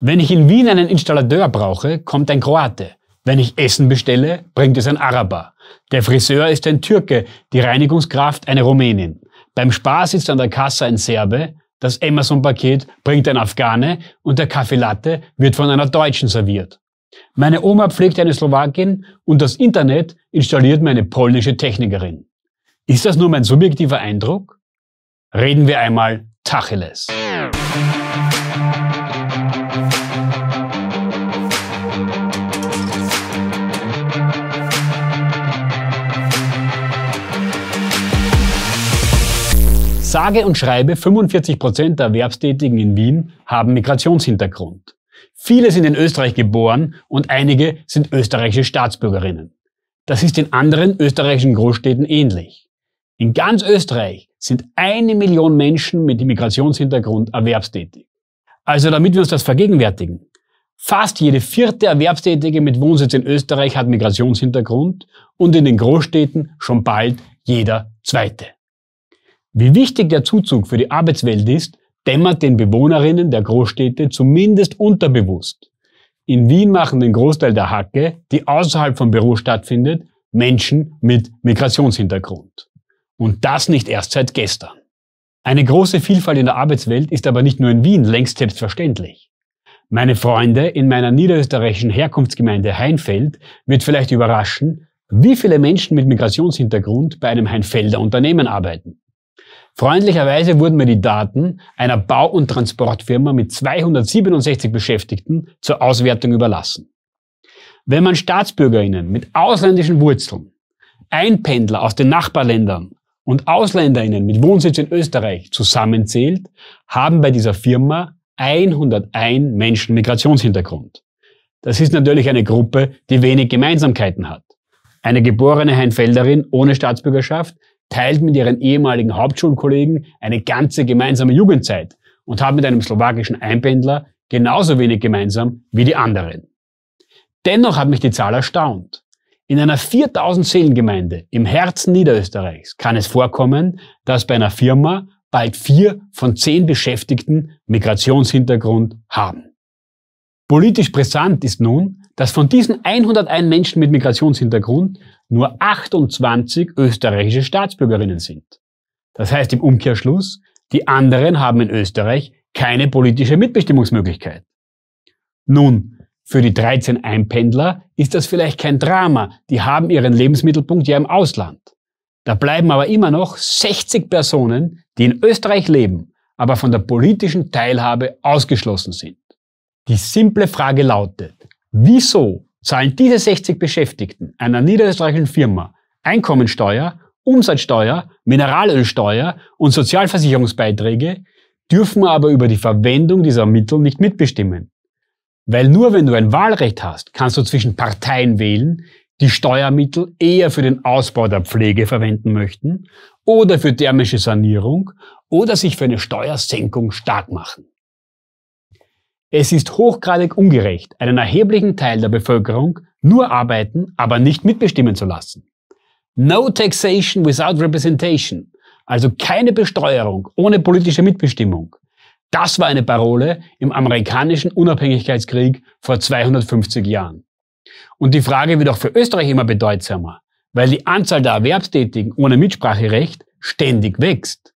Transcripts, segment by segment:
Wenn ich in Wien einen Installateur brauche, kommt ein Kroate. Wenn ich Essen bestelle, bringt es ein Araber. Der Friseur ist ein Türke, die Reinigungskraft eine Rumänin. Beim Spar sitzt an der Kasse ein Serbe, das Amazon-Paket bringt ein Afghane und der Kaffeelatte wird von einer Deutschen serviert. Meine Oma pflegt eine Slowakin und das Internet installiert mir eine polnische Technikerin. Ist das nur mein subjektiver Eindruck? Reden wir einmal Tacheles. Sage und schreibe 45 Prozent der Erwerbstätigen in Wien haben Migrationshintergrund. Viele sind in Österreich geboren und einige sind österreichische Staatsbürgerinnen. Das ist in anderen österreichischen Großstädten ähnlich. In ganz Österreich sind eine Million Menschen mit Migrationshintergrund erwerbstätig. Also damit wir uns das vergegenwärtigen. Fast jede vierte Erwerbstätige mit Wohnsitz in Österreich hat Migrationshintergrund und in den Großstädten schon bald jeder zweite. Wie wichtig der Zuzug für die Arbeitswelt ist, dämmert den Bewohnerinnen der Großstädte zumindest unterbewusst. In Wien machen den Großteil der Hacke, die außerhalb vom Büro stattfindet, Menschen mit Migrationshintergrund. Und das nicht erst seit gestern. Eine große Vielfalt in der Arbeitswelt ist aber nicht nur in Wien längst selbstverständlich. Meine Freunde in meiner niederösterreichischen Herkunftsgemeinde Heinfeld wird vielleicht überraschen, wie viele Menschen mit Migrationshintergrund bei einem Heinfelder Unternehmen arbeiten. Freundlicherweise wurden mir die Daten einer Bau- und Transportfirma mit 267 Beschäftigten zur Auswertung überlassen. Wenn man Staatsbürgerinnen mit ausländischen Wurzeln, Einpendler aus den Nachbarländern und Ausländerinnen mit Wohnsitz in Österreich zusammenzählt, haben bei dieser Firma 101 Menschen Migrationshintergrund. Das ist natürlich eine Gruppe, die wenig Gemeinsamkeiten hat. Eine geborene Heinfelderin ohne Staatsbürgerschaft teilt mit ihren ehemaligen Hauptschulkollegen eine ganze gemeinsame Jugendzeit und hat mit einem slowakischen Einpendler genauso wenig gemeinsam wie die anderen. Dennoch hat mich die Zahl erstaunt. In einer 4000 Seelengemeinde im Herzen Niederösterreichs kann es vorkommen, dass bei einer Firma bald vier von zehn Beschäftigten Migrationshintergrund haben. Politisch brisant ist nun, dass von diesen 101 Menschen mit Migrationshintergrund nur 28 österreichische Staatsbürgerinnen sind. Das heißt im Umkehrschluss, die anderen haben in Österreich keine politische Mitbestimmungsmöglichkeit. Nun, für die 13 Einpendler ist das vielleicht kein Drama, die haben ihren Lebensmittelpunkt ja im Ausland. Da bleiben aber immer noch 60 Personen, die in Österreich leben, aber von der politischen Teilhabe ausgeschlossen sind. Die simple Frage lautet, Wieso zahlen diese 60 Beschäftigten einer niederösterreichischen Firma Einkommensteuer, Umsatzsteuer, Mineralölsteuer und Sozialversicherungsbeiträge, dürfen aber über die Verwendung dieser Mittel nicht mitbestimmen? Weil nur wenn du ein Wahlrecht hast, kannst du zwischen Parteien wählen, die Steuermittel eher für den Ausbau der Pflege verwenden möchten oder für thermische Sanierung oder sich für eine Steuersenkung stark machen. Es ist hochgradig ungerecht, einen erheblichen Teil der Bevölkerung nur arbeiten, aber nicht mitbestimmen zu lassen. No taxation without representation, also keine Besteuerung ohne politische Mitbestimmung. Das war eine Parole im amerikanischen Unabhängigkeitskrieg vor 250 Jahren. Und die Frage wird auch für Österreich immer bedeutsamer, weil die Anzahl der Erwerbstätigen ohne Mitspracherecht ständig wächst.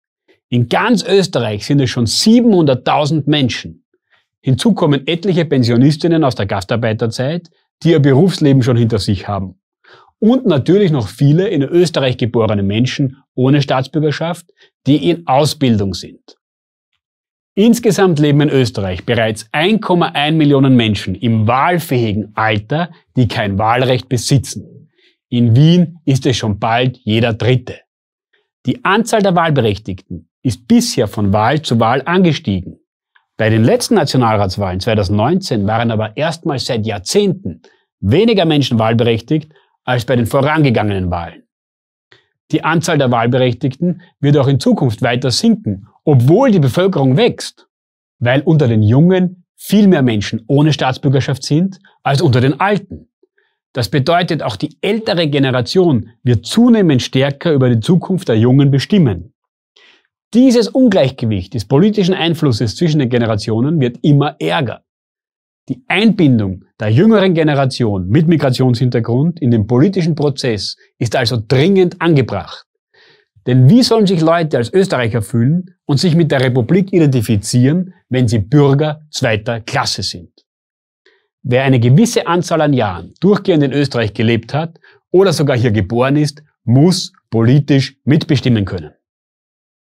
In ganz Österreich sind es schon 700.000 Menschen. Hinzu kommen etliche Pensionistinnen aus der Gastarbeiterzeit, die ihr Berufsleben schon hinter sich haben. Und natürlich noch viele in Österreich geborene Menschen ohne Staatsbürgerschaft, die in Ausbildung sind. Insgesamt leben in Österreich bereits 1,1 Millionen Menschen im wahlfähigen Alter, die kein Wahlrecht besitzen. In Wien ist es schon bald jeder Dritte. Die Anzahl der Wahlberechtigten ist bisher von Wahl zu Wahl angestiegen. Bei den letzten Nationalratswahlen 2019 waren aber erstmals seit Jahrzehnten weniger Menschen wahlberechtigt als bei den vorangegangenen Wahlen. Die Anzahl der Wahlberechtigten wird auch in Zukunft weiter sinken, obwohl die Bevölkerung wächst, weil unter den Jungen viel mehr Menschen ohne Staatsbürgerschaft sind als unter den Alten. Das bedeutet, auch die ältere Generation wird zunehmend stärker über die Zukunft der Jungen bestimmen. Dieses Ungleichgewicht des politischen Einflusses zwischen den Generationen wird immer ärger. Die Einbindung der jüngeren Generation mit Migrationshintergrund in den politischen Prozess ist also dringend angebracht. Denn wie sollen sich Leute als Österreicher fühlen und sich mit der Republik identifizieren, wenn sie Bürger zweiter Klasse sind? Wer eine gewisse Anzahl an Jahren durchgehend in Österreich gelebt hat oder sogar hier geboren ist, muss politisch mitbestimmen können.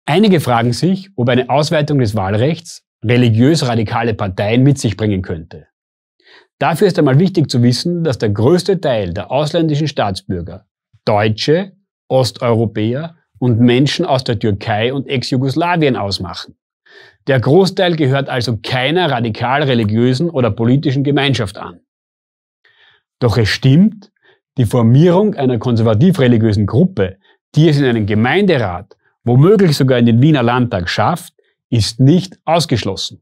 Einige fragen sich, ob eine Ausweitung des Wahlrechts religiös-radikale Parteien mit sich bringen könnte. Dafür ist einmal wichtig zu wissen, dass der größte Teil der ausländischen Staatsbürger Deutsche, Osteuropäer und Menschen aus der Türkei und Ex-Jugoslawien ausmachen. Der Großteil gehört also keiner radikal religiösen oder politischen Gemeinschaft an. Doch es stimmt, die Formierung einer konservativ-religiösen Gruppe, die es in einen Gemeinderat womöglich sogar in den Wiener Landtag schafft, ist nicht ausgeschlossen.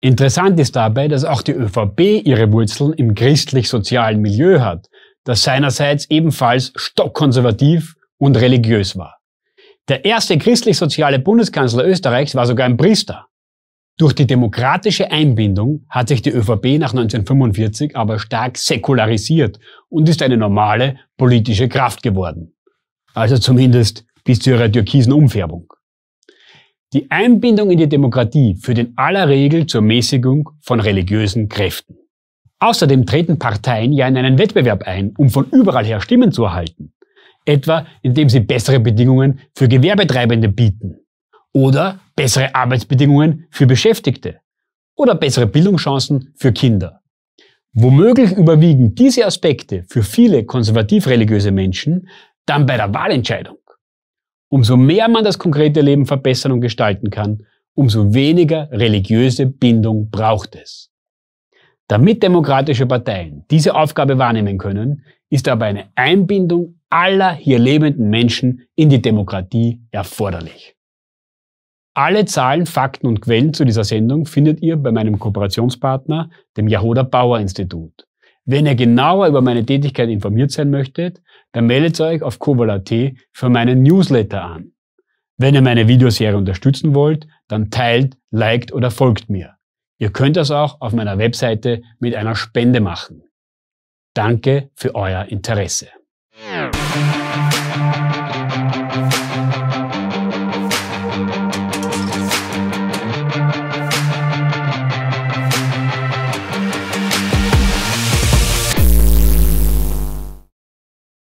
Interessant ist dabei, dass auch die ÖVP ihre Wurzeln im christlich-sozialen Milieu hat, das seinerseits ebenfalls stockkonservativ und religiös war. Der erste christlich-soziale Bundeskanzler Österreichs war sogar ein Priester. Durch die demokratische Einbindung hat sich die ÖVP nach 1945 aber stark säkularisiert und ist eine normale politische Kraft geworden. Also zumindest bis zu ihrer türkisen Umfärbung. Die Einbindung in die Demokratie führt in aller Regel zur Mäßigung von religiösen Kräften. Außerdem treten Parteien ja in einen Wettbewerb ein, um von überall her Stimmen zu erhalten. Etwa indem sie bessere Bedingungen für Gewerbetreibende bieten. Oder bessere Arbeitsbedingungen für Beschäftigte. Oder bessere Bildungschancen für Kinder. Womöglich überwiegen diese Aspekte für viele konservativ-religiöse Menschen dann bei der Wahlentscheidung. Umso mehr man das konkrete Leben verbessern und gestalten kann, umso weniger religiöse Bindung braucht es. Damit demokratische Parteien diese Aufgabe wahrnehmen können, ist aber eine Einbindung aller hier lebenden Menschen in die Demokratie erforderlich. Alle Zahlen, Fakten und Quellen zu dieser Sendung findet ihr bei meinem Kooperationspartner, dem Yahoda Bauer Institut. Wenn ihr genauer über meine Tätigkeit informiert sein möchtet, dann meldet euch auf Kobolat für meinen Newsletter an. Wenn ihr meine Videoserie unterstützen wollt, dann teilt, liked oder folgt mir. Ihr könnt das auch auf meiner Webseite mit einer Spende machen. Danke für euer Interesse.